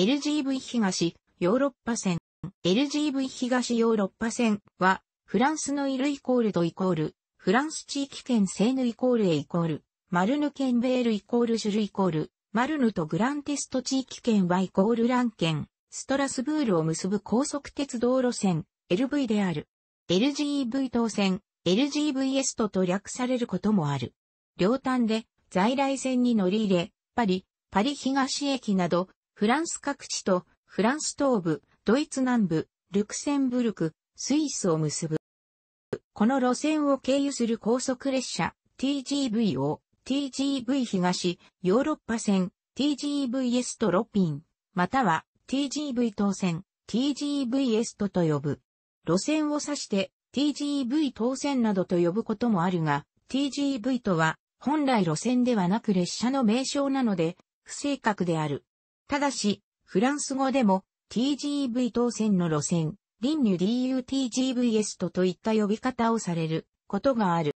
LGV 東ヨーロッパ線。LGV 東ヨーロッパ線は、フランスのイルイコールドイコール、フランス地域圏セーヌイコールエイコール、マルヌ県ベールイコールジュルイコール、マルヌとグランテスト地域圏はイコールラン県、ストラスブールを結ぶ高速鉄道路線、LV である。LGV 東線、LGVS とと略されることもある。両端で在来線に乗り入れ、パリ、パリ東駅などフランス各地とフランス東部、ドイツ南部、ルクセンブルク、スイスを結ぶ。この路線を経由する高速列車 TGV を TGV 東ヨーロッパ線 TGV エストロピン、または TGV 東線 TGV エストと呼ぶ。路線を指して TGV 東線などと呼ぶこともあるが、TGV とは本来路線ではなく列車の名称なので不正確である。ただし、フランス語でも TGV 当選の路線、リンニュ DUTGVS トといった呼び方をされることがある。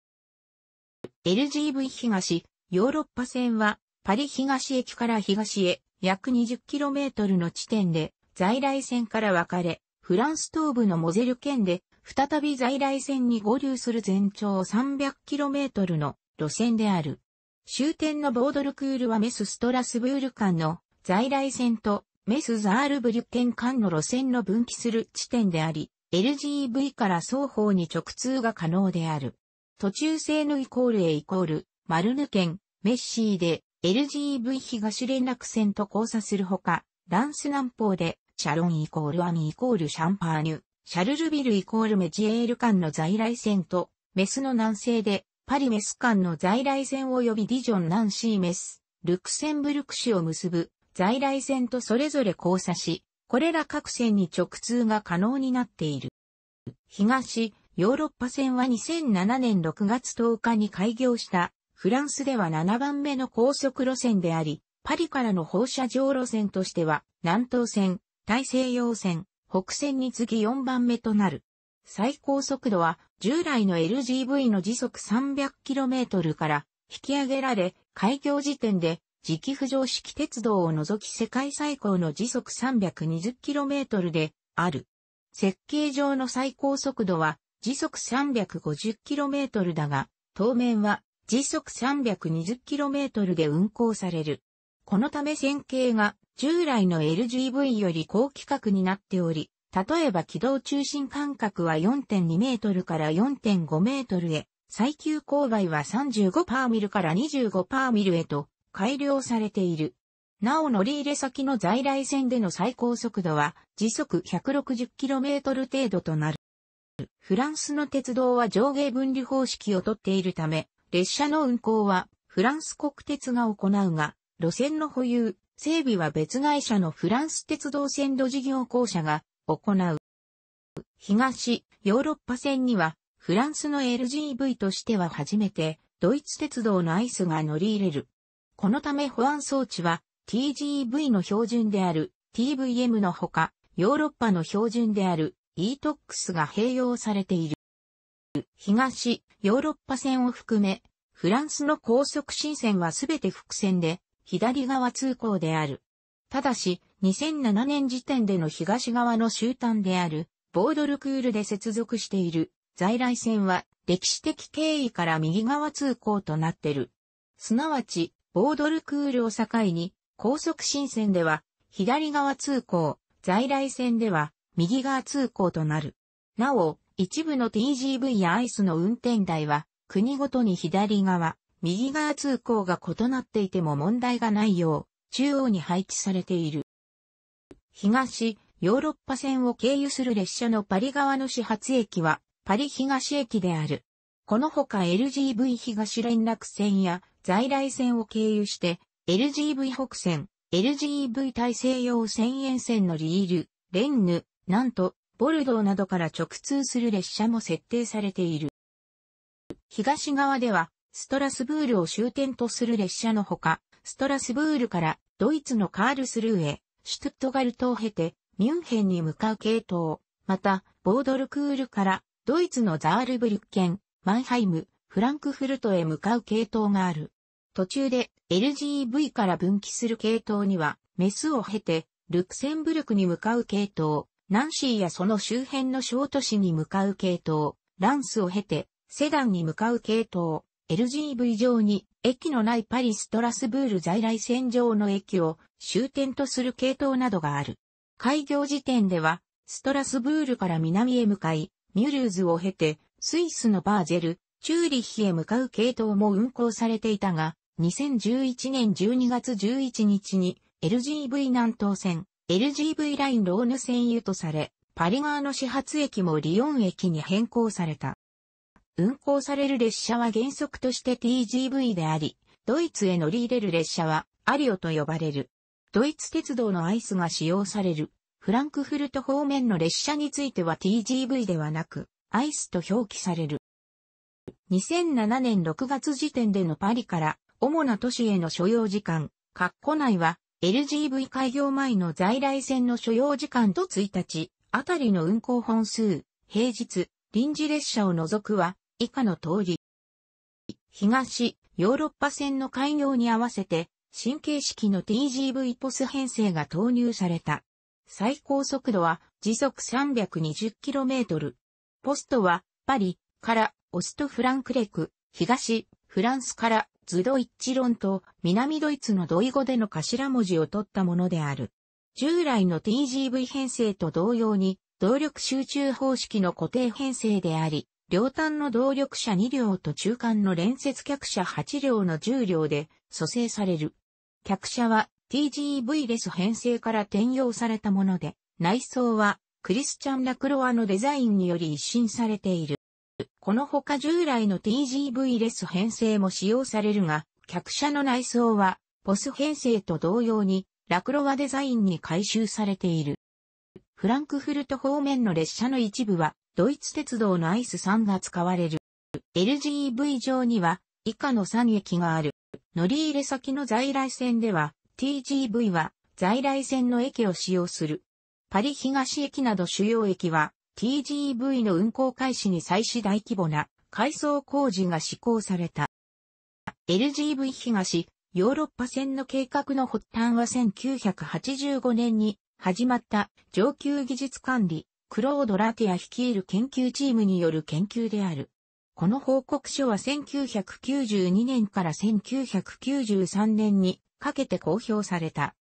LGV 東、ヨーロッパ線はパリ東駅から東へ約 20km の地点で在来線から分かれ、フランス東部のモゼル県で再び在来線に合流する全長 300km の路線である。終点のボードルクールはメスストラスブール間の在来線とメスザールブリュッケン間の路線の分岐する地点であり、LGV から双方に直通が可能である。途中性のイコール A イコール、マルヌ県、メッシーで LGV 東連絡線と交差するほか、ランス南方で、シャロンイコールアミイコールシャンパーニュ、シャルルビルイコールメジエール間の在来線と、メスの南西で、パリメス間の在来線及びディジョン南シーメス、ルクセンブルク市を結ぶ在来線とそれぞれ交差し、これら各線に直通が可能になっている。東、ヨーロッパ線は2007年6月10日に開業したフランスでは7番目の高速路線であり、パリからの放射状路線としては南東線、大西洋線、北線に次4番目となる。最高速度は従来の LGV の時速 300km から引き上げられ、開業時点で磁気浮上式鉄道を除き世界最高の時速 320km である。設計上の最高速度は時速 350km だが、当面は時速 320km で運行される。このため線形が従来の LGV より高規格になっており、例えば軌道中心間隔は4.2メートルから4.5メートルへ、最急勾配は35パーミルから25パーミルへと改良されている。なお乗り入れ先の在来線での最高速度は時速 160km 程度となる。フランスの鉄道は上下分離方式をとっているため、列車の運行はフランス国鉄が行うが、路線の保有、整備は別会社のフランス鉄道線路事業公社が行う。東、ヨーロッパ線には、フランスの LGV としては初めて、ドイツ鉄道のアイスが乗り入れる。このため保安装置は TGV の標準である TVM のほか、ヨーロッパの標準である ETOX が併用されている。東、ヨーロッパ線を含め、フランスの高速新線はすべて複線で、左側通行である。ただし、2007年時点での東側の終端である、ボードルクールで接続している、在来線は、歴史的経緯から右側通行となってる。すなわち、ボードルクールを境に、高速新線では、左側通行、在来線では、右側通行となる。なお、一部の TGV やアイスの運転台は、国ごとに左側、右側通行が異なっていても問題がないよう、中央に配置されている。東、ヨーロッパ線を経由する列車のパリ側の始発駅は、パリ東駅である。このほか LGV 東連絡線や在来線を経由して、LGV 北線、LGV 大西洋線沿線のリール、レンヌ、なんと、ボルドーなどから直通する列車も設定されている。東側では、ストラスブールを終点とする列車のほか、ストラスブールからドイツのカールスルーへ、シュトゥットガルトを経て、ミュンヘンに向かう系統、また、ボードルクールからドイツのザールブリュッケン、マンハイム、フランクフルトへ向かう系統がある。途中で LGV から分岐する系統には、メスを経て、ルクセンブルクに向かう系統、ナンシーやその周辺の小都市に向かう系統、ランスを経て、セダンに向かう系統、LGV 上に、駅のないパリストラスブール在来線上の駅を終点とする系統などがある。開業時点では、ストラスブールから南へ向かい、ミュルーズを経て、スイスのバーゼル、チューリッヒへ向かう系統も運行されていたが、2011年12月11日に LGV 南東線、LGV ラインローヌ線輸とされ、パリ側の始発駅もリヨン駅に変更された。運行される列車は原則として TGV であり、ドイツへ乗り入れる列車はアリオと呼ばれる。ドイツ鉄道のアイスが使用されるフランクフルト方面の列車については TGV ではなく、アイスと表記される。2007年6月時点でのパリから主な都市への所要時間、括弧内は LGV 開業前の在来線の所要時間と1日あたりの運行本数、平日、臨時列車を除くは以下の通り。東、ヨーロッパ線の開業に合わせて新形式の TGV ポス編成が投入された。最高速度は時速 320km。ポストはパリからオストフランクレク、東、フランスからズドイッチ論と南ドイツのドイ語での頭文字を取ったものである。従来の TGV 編成と同様に、動力集中方式の固定編成であり、両端の動力車2両と中間の連接客車8両の10両で蘇生される。客車は TGV レス編成から転用されたもので、内装はクリスチャン・ラクロアのデザインにより一新されている。このほか従来の TGV レス編成も使用されるが、客車の内装は、ポス編成と同様に、ラクロワデザインに改修されている。フランクフルト方面の列車の一部は、ドイツ鉄道のアイス3が使われる。LGV 上には、以下の3駅がある。乗り入れ先の在来線では、TGV は在来線の駅を使用する。パリ東駅など主要駅は TGV の運行開始に際し大規模な改装工事が施行された。LGV 東、ヨーロッパ線の計画の発端は1985年に始まった上級技術管理、クロード・ラティア率いる研究チームによる研究である。この報告書は1992年から1993年にかけて公表された。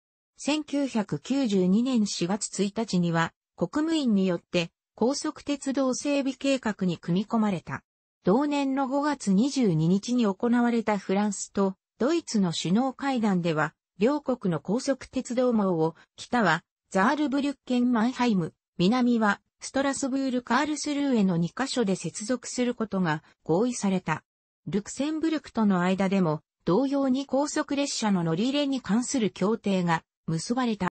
1992年4月1日には国務院によって高速鉄道整備計画に組み込まれた。同年の5月22日に行われたフランスとドイツの首脳会談では、両国の高速鉄道網を、北はザールブリュッケンマンハイム、南はストラスブールカールスルーへの2カ所で接続することが合意された。ルクセンブルクとの間でも、同様に高速列車の乗り入れに関する協定が結ばれた。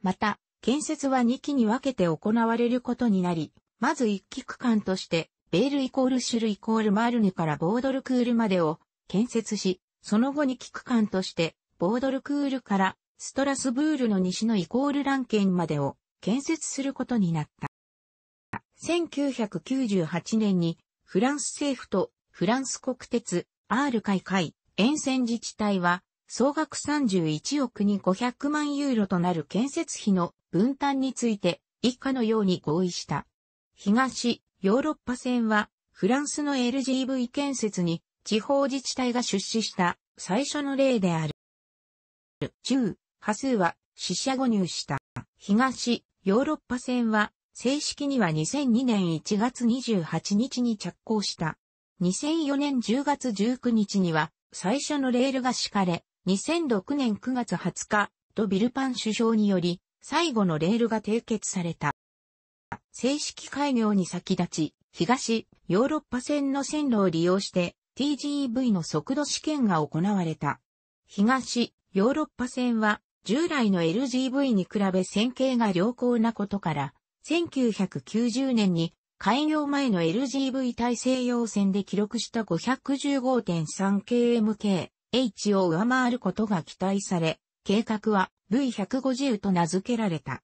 また、建設は2期に分けて行われることになり、まず1期区間として、ベールイコールシュルイコールマールヌからボードルクールまでを建設し、その後2期区間として、ボードルクールからストラスブールの西のイコールランケンまでを建設することになった。1998年にフランス政府とフランス国鉄 R 海海沿線自治体は総額31億に500万ユーロとなる建設費の分担について以下のように合意した。東、ヨーロッパ線はフランスの LGV 建設に地方自治体が出資した最初の例である。中、波数は死者誤入した。東、ヨーロッパ線は正式には2002年1月28日に着工した。2004年10月19日には最初のレールが敷かれ、2006年9月20日、ドビルパン首相により、最後のレールが締結された。正式開業に先立ち、東ヨーロッパ線の線路を利用して TGV の速度試験が行われた。東ヨーロッパ線は従来の LGV に比べ線形が良好なことから、1990年に開業前の LGV 大西洋線で記録した 515.3kmk H を上回ることが期待され、計画は V150 と名付けられた。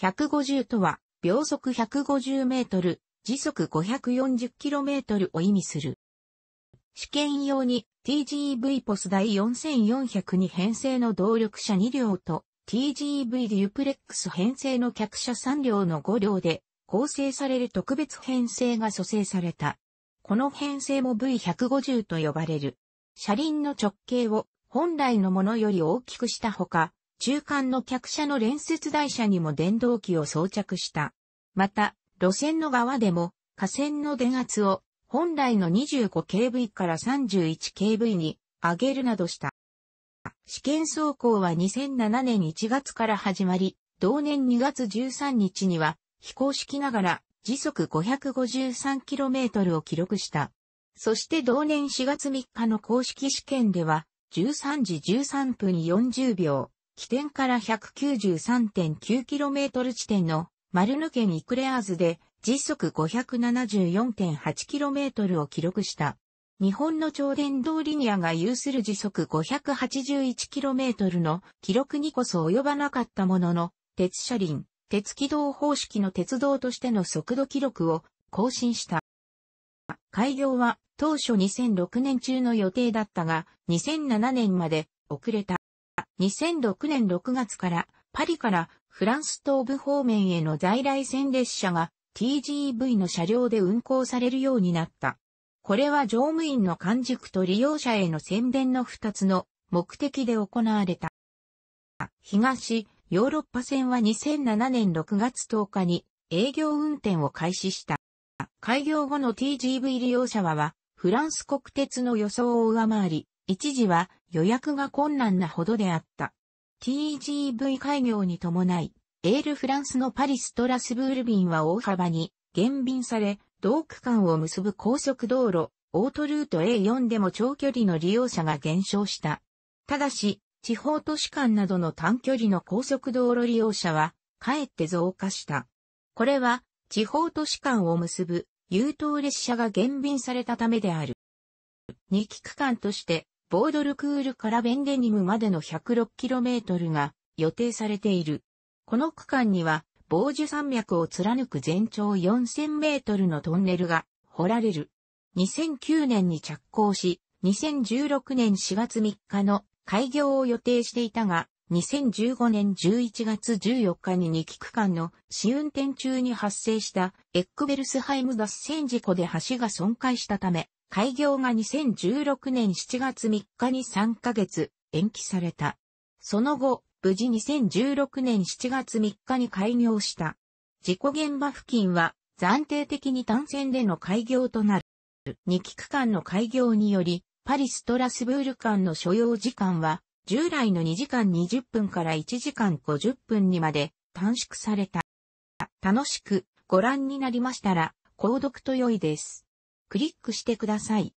150とは、秒速150メートル、時速540キロメートルを意味する。試験用に TGV ポス第4400に編成の動力車2両と TGV デュプレックス編成の客車3両の5両で構成される特別編成が蘇生された。この編成も V150 と呼ばれる。車輪の直径を本来のものより大きくしたほか、中間の客車の連接台車にも電動機を装着した。また、路線の側でも、架線の電圧を本来の 25kV から 31kV に上げるなどした。試験走行は2007年1月から始まり、同年2月13日には非公式ながら時速 553km を記録した。そして同年4月3日の公式試験では、13時13分40秒、起点から 193.9km 地点の丸抜けにクレアーズで時速 574.8km を記録した。日本の超電導リニアが有する時速 581km の記録にこそ及ばなかったものの、鉄車輪、鉄軌道方式の鉄道としての速度記録を更新した。開業は当初2006年中の予定だったが、2007年まで遅れた。2006年6月からパリからフランス東部方面への在来線列車が TGV の車両で運行されるようになった。これは乗務員の完熟と利用者への宣伝の2つの目的で行われた。東、ヨーロッパ線は2007年6月10日に営業運転を開始した。開業後の TGV 利用者はは、フランス国鉄の予想を上回り、一時は予約が困難なほどであった。TGV 開業に伴い、エールフランスのパリストラスブール便は大幅に減便され、同区間を結ぶ高速道路、オートルート A4 でも長距離の利用者が減少した。ただし、地方都市間などの短距離の高速道路利用者は、かえって増加した。これは、地方都市間を結ぶ優等列車が減便されたためである。2期区間として、ボードルクールからベンデニムまでの 106km が予定されている。この区間には、防樹山脈を貫く全長 4000m のトンネルが掘られる。2009年に着工し、2016年4月3日の開業を予定していたが、2015年11月14日に2機区間の試運転中に発生したエックベルスハイム脱線事故で橋が損壊したため、開業が2016年7月3日に3ヶ月延期された。その後、無事2016年7月3日に開業した。事故現場付近は暫定的に単線での開業となる。2機区間の開業により、パリストラスブール間の所要時間は従来の2時間20分から1時間50分にまで短縮された。楽しくご覧になりましたら、購読と良いです。クリックしてください。